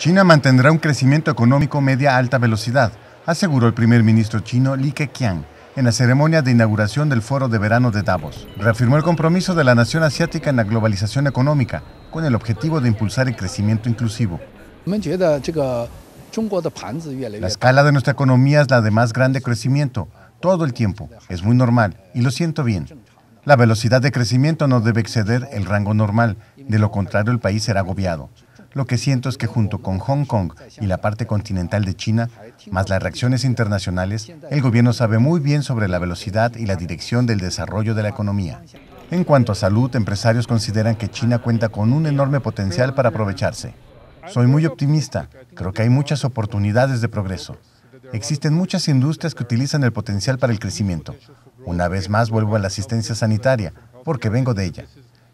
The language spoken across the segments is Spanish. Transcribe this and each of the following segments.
China mantendrá un crecimiento económico media alta velocidad, aseguró el primer ministro chino Li Keqiang en la ceremonia de inauguración del Foro de Verano de Davos. Reafirmó el compromiso de la nación asiática en la globalización económica, con el objetivo de impulsar el crecimiento inclusivo. La escala de nuestra economía es la de más grande crecimiento, todo el tiempo. Es muy normal, y lo siento bien. La velocidad de crecimiento no debe exceder el rango normal, de lo contrario el país será agobiado. Lo que siento es que junto con Hong Kong y la parte continental de China, más las reacciones internacionales, el gobierno sabe muy bien sobre la velocidad y la dirección del desarrollo de la economía. En cuanto a salud, empresarios consideran que China cuenta con un enorme potencial para aprovecharse. Soy muy optimista, creo que hay muchas oportunidades de progreso. Existen muchas industrias que utilizan el potencial para el crecimiento. Una vez más vuelvo a la asistencia sanitaria, porque vengo de ella.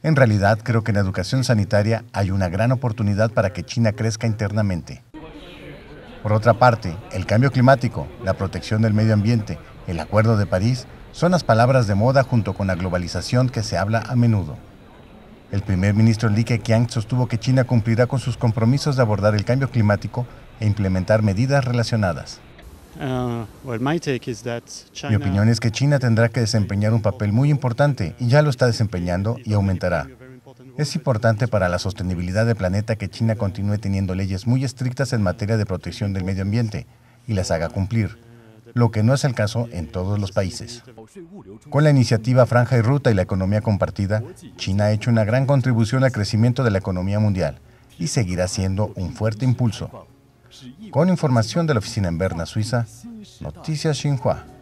En realidad, creo que en la educación sanitaria hay una gran oportunidad para que China crezca internamente. Por otra parte, el cambio climático, la protección del medio ambiente, el Acuerdo de París, son las palabras de moda junto con la globalización que se habla a menudo. El primer ministro Li Keqiang sostuvo que China cumplirá con sus compromisos de abordar el cambio climático e implementar medidas relacionadas. Uh, Mi opinión es que China tendrá que desempeñar un papel muy importante y ya lo está desempeñando y aumentará. Es importante para la sostenibilidad del planeta que China continúe teniendo leyes muy estrictas en materia de protección del medio ambiente y las haga cumplir, lo que no es el caso en todos los países. Con la iniciativa Franja y Ruta y la economía compartida, China ha hecho una gran contribución al crecimiento de la economía mundial y seguirá siendo un fuerte impulso. Con información de la oficina en Berna, Suiza, Noticias Xinhua.